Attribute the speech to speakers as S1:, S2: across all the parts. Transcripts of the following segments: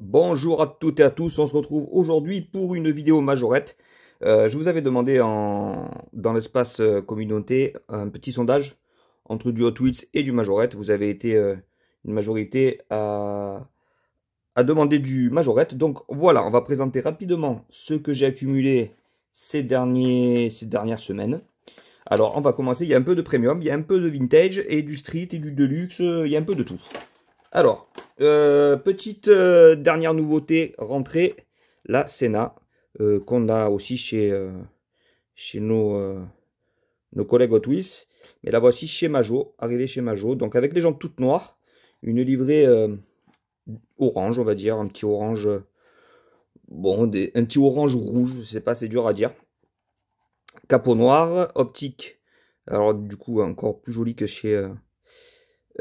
S1: Bonjour à toutes et à tous, on se retrouve aujourd'hui pour une vidéo majorette. Euh, je vous avais demandé en, dans l'espace euh, communauté un petit sondage entre du Hot Wheels et du majorette. Vous avez été euh, une majorité à, demander du majorette. Donc voilà, on va présenter rapidement ce que j'ai accumulé ces, derniers, ces dernières semaines. Alors on va commencer, il y a un peu de premium, il y a un peu de vintage et du street et du deluxe, il y a un peu de tout. Alors, euh, petite euh, dernière nouveauté rentrée, la Sénat, euh, qu'on a aussi chez, chez nos, collègues Hot Wheels. Mais la voici chez Majo, arrivée chez Majo, donc avec les jambes toutes noires, une livrée orange, on va dire, un petit orange, bon, un petit orange rouge, je sais pas, c'est dur à dire. Capot noir, optique, alors du coup encore plus joli que chez,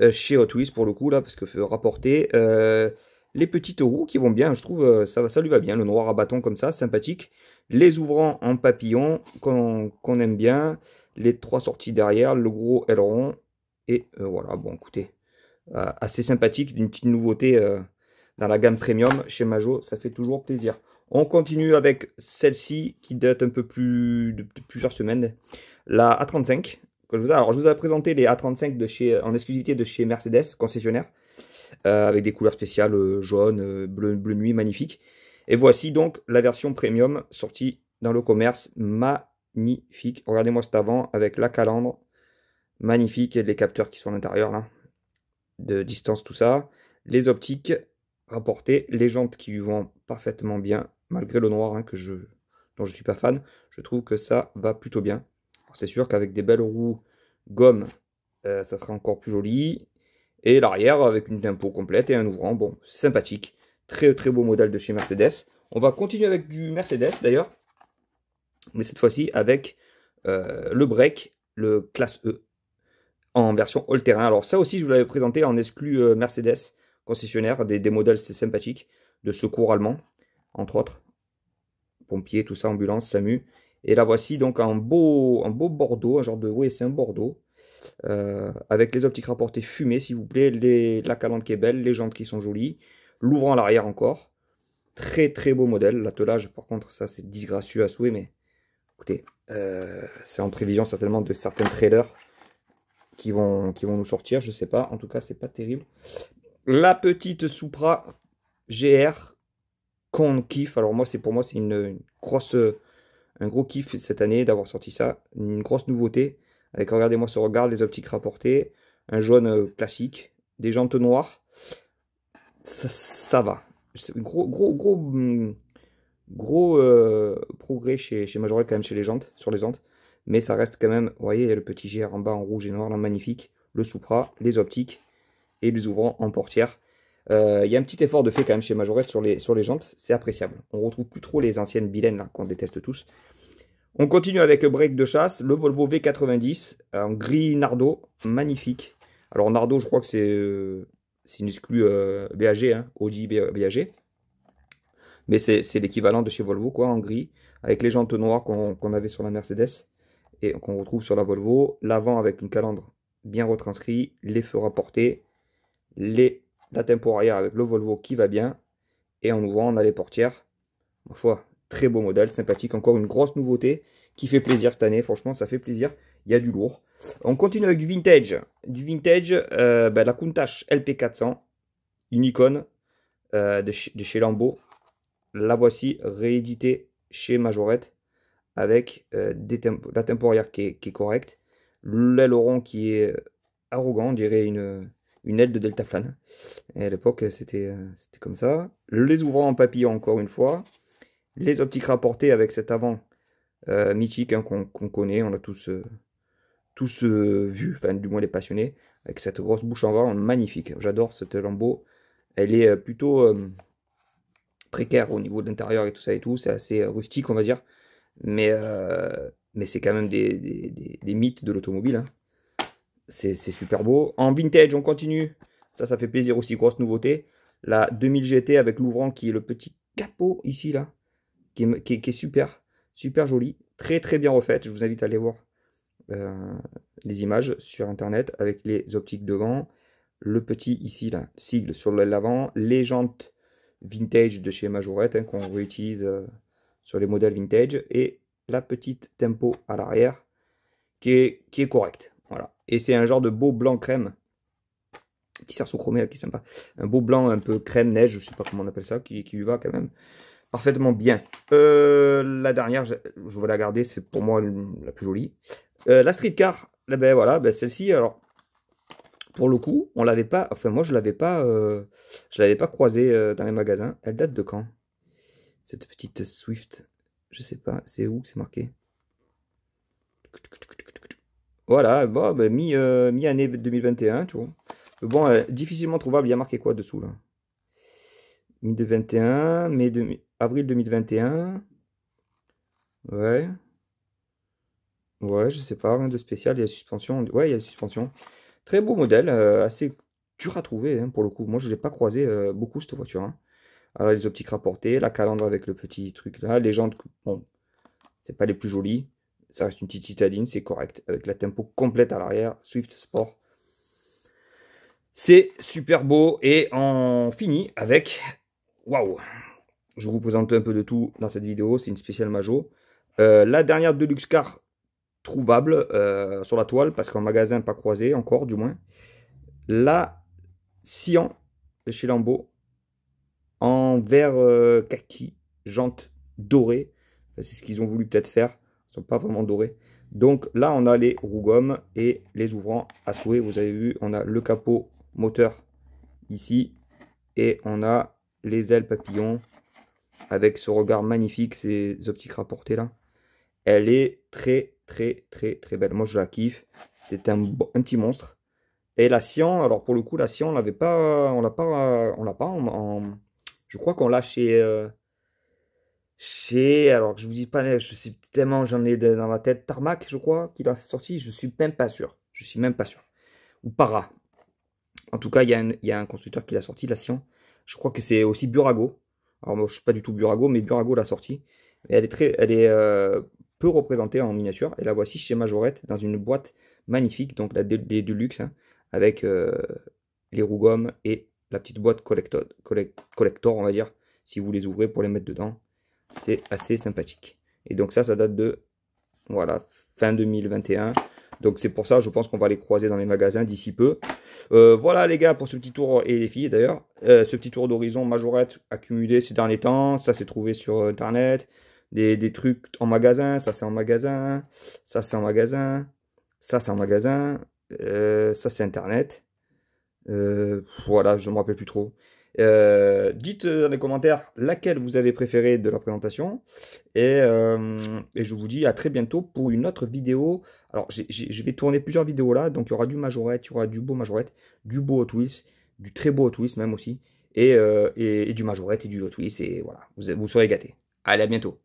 S1: euh, chez Hot Wheels pour le coup là, parce que rapporter euh, les petites roues qui vont bien, je trouve euh, ça, ça lui va bien, le noir à bâton comme ça, sympathique. Les ouvrants en papillon qu'on aime bien, les trois sorties derrière, le gros aileron, et voilà, bon écoutez, assez sympathique, une petite nouveauté dans la gamme premium chez Majo, ça fait toujours plaisir. On continue avec celle-ci qui date un peu plus de, de plusieurs semaines, la A35, je vous ai. Alors, je vous ai présenté les A35 de chez, euh, en exclusivité de chez Mercedes, concessionnaire, euh, avec des couleurs spéciales euh, jaune, bleu, nuit, magnifique. Et voici donc la version premium sortie dans le commerce, magnifique. Regardez-moi cet avant avec la calandre, magnifique, les capteurs qui sont à l'intérieur là, de distance, tout ça. Les optiques rapportées, les jantes qui vont parfaitement bien, malgré le noir hein, dont je ne suis pas fan. Je trouve que ça va plutôt bien. C'est sûr qu'avec des belles roues gomme, euh, ça sera encore plus joli. Et l'arrière avec une tempo complète et un ouvrant. Bon, sympathique. Très très beau modèle de chez Mercedes. On va continuer avec du Mercedes d'ailleurs. Mais cette fois-ci avec euh, le break, le classe E. En version all-terrain. Alors ça aussi, je vous l'avais présenté en exclu euh, Mercedes concessionnaire. Des, des modèles sympathiques de secours allemand, entre autres pompiers, tout ça, ambulance, SAMU. Et là voici donc un beau, un beau bordeaux, un genre de Oui, c'est un bordeaux. Euh, avec les optiques rapportées fumées, s'il vous plaît, les, la calandre qui est belle, les jantes qui sont jolies, l'ouvrant à l'arrière encore. Très très beau modèle. L'attelage, par contre, ça c'est disgracieux à souhait, mais écoutez, euh, c'est en prévision certainement de certains trailers qui vont, qui vont nous sortir, je ne sais pas. En tout cas, c'est pas terrible. La petite Supra GR qu'on kiffe. Alors moi, c'est pour moi, c'est une, une grosse un gros kiff cette année d'avoir sorti ça, une grosse nouveauté, avec regardez-moi ce regard, les optiques rapportées, un jaune euh, classique, des jantes noires, ça, va. Gros, gros, gros, hmm, gros euh, progrès chez, chez quand même chez les jantes, sur les jantes, mais ça reste quand même, vous voyez, il y a le petit GR en bas en rouge et noir, magnifique, le Supra, les optiques, et les ouvrants en portière. Euh, il y a un petit effort de fait quand même chez Majorette sur les, sur les jantes, c'est appréciable. On retrouve plus trop les anciennes bilaines qu'on déteste tous. On continue avec le break de chasse, le Volvo V90 en gris Nardo, magnifique. Alors Nardo, je crois que c'est euh, c'est une exclu BAG, Audi BAG. Mais c'est l'équivalent de chez Volvo, quoi, en gris, avec les jantes noires qu'on avait sur la Mercedes et qu'on retrouve sur la Volvo. L'avant avec une calandre bien retranscrite, les feux rapportés, les la tempo arrière avec le Volvo qui va bien. Et en ouvrant, on a les portières. Ma foi, très beau modèle, sympathique. Encore une grosse nouveauté qui fait plaisir cette année. Franchement, ça fait plaisir. Il y a du lourd. On continue avec du vintage. Du vintage, euh, ben, la Countach LP400, une icône euh, de, chez, Lambeau. La voici rééditée chez Majorette avec euh, des la temporaire qui est, qui est correcte, l'aileron qui est arrogant, on dirait une, une aile de deltaplane. Et à l'époque, c'était euh, comme ça. Les ouvrants en papillon, encore une fois. Les optiques rapportées avec cet avant euh, mythique hein, qu'on connaît, on a tous, euh, vu, enfin du moins les passionnés, avec cette grosse bouche en vent magnifique. J'adore cette lambeau. Elle est plutôt précaire au niveau de l'intérieur et tout ça et tout. C'est assez rustique, on va dire. Mais, mais c'est quand même des, mythes de l'automobile. Hein c'est super beau. En vintage, on continue. Ça, ça fait plaisir aussi, grosse nouveauté. La 2000 GT avec l'ouvrant qui est le petit capot ici, là, qui est, super, super joli. Très, très bien refaite. Je vous invite à aller voir euh, les images sur Internet avec les optiques devant. Le petit ici, là, sigle sur l'avant. Les jantes vintage de chez Majorette hein, qu'on réutilise euh, sur les modèles vintage. Et la petite tempo à l'arrière qui qui est correcte. Voilà. Et c'est un genre de beau blanc crème. Petit cerceau chromé qui est sympa. Un beau blanc un peu crème neige, je sais pas comment on appelle ça, qui, lui va quand même parfaitement bien. Euh, la dernière, je, je, vais la garder, c'est pour moi la plus jolie. Euh, la streetcar, eh ben voilà, ben celle-ci, alors pour le coup, on l'avait pas, enfin moi je l'avais pas, euh, je l'avais pas croisée euh, dans les magasins. Elle date de quand Cette petite Swift, je sais pas, c'est où c'est marqué voilà, ben, mi, mi, année 2021, tu Bon, euh, difficilement trouvable, il y a marqué quoi dessous là Mi 2021, mai de, avril 2021. Ouais. Ouais, je sais pas, rien de spécial. Il y a suspension. Ouais, il y a suspension. Très beau modèle, euh, assez dur à trouver hein, pour le coup. Moi, je ne l'ai pas croisé euh, beaucoup cette voiture. Hein. Alors, les optiques rapportées, la calandre avec le petit truc là, les jantes, bon, c'est pas les plus jolies. Ça reste une petite citadine, c'est correct. Avec la tempo complète à l'arrière, Swift Sport. C'est super beau et on finit avec... Waouh Je vous présente un peu de tout dans cette vidéo, c'est une spéciale Majo. Euh, la dernière Deluxe Car trouvable euh, sur la toile, parce qu'en magasin pas croisé encore du moins. La Sion de chez Lambeau en vert euh, kaki, jante dorée. C'est ce qu'ils ont voulu peut-être faire pas vraiment doré Donc là, on a les roues et les ouvrants à souhait. Vous avez vu, on a le capot moteur ici et on a les ailes papillons avec ce regard magnifique, ces optiques rapportées là. Elle est très très très très belle. Moi je la kiffe. C'est un, un, petit monstre. Et la Sian, alors pour le coup la Sian on l'avait pas, on l'a pas, on l'a pas. En, je crois qu'on l'a chez euh, chez, alors je vous dis pas, je sais tellement, j'en ai dans ma tête, Tarmac, je crois, qu'il a sorti, je suis même pas sûr, je suis même pas sûr, ou Para. En tout cas, il y, a un constructeur qui l'a sorti, la Sion. Je crois que c'est aussi Burago. Alors moi, je suis pas du tout Burago, mais Burago l'a sorti. elle est très, elle est euh, peu représentée en miniature. Et la voici chez Majorette dans une boîte magnifique, donc la des Deluxe, hein, avec euh, les roues et la petite boîte collector, collector, on va dire, si vous les ouvrez pour les mettre dedans c'est assez sympathique. Et donc ça, ça date de voilà fin 2021. Donc c'est pour ça, je pense qu'on va les croiser dans les magasins d'ici peu. Euh, voilà les gars pour ce petit tour, et les filles d'ailleurs, euh, ce petit tour d'horizon majorette accumulé ces derniers temps. Ça s'est trouvé sur internet. Des, trucs en magasin, ça c'est en magasin, ça c'est en magasin, ça c'est en magasin, euh, ça c'est internet. voilà, je ne me rappelle plus trop. Euh, dites euh, dans les commentaires laquelle vous avez préféré de la présentation. Euh, et, je vous dis à très bientôt pour une autre vidéo. Alors, je vais tourner plusieurs vidéos là. Donc, il y aura du majorette, il y aura du beau majorette, du beau Hot du très beau Hot même aussi. Et, du majorette et du Hot Et voilà, vous, vous serez gâtés. Allez, à bientôt.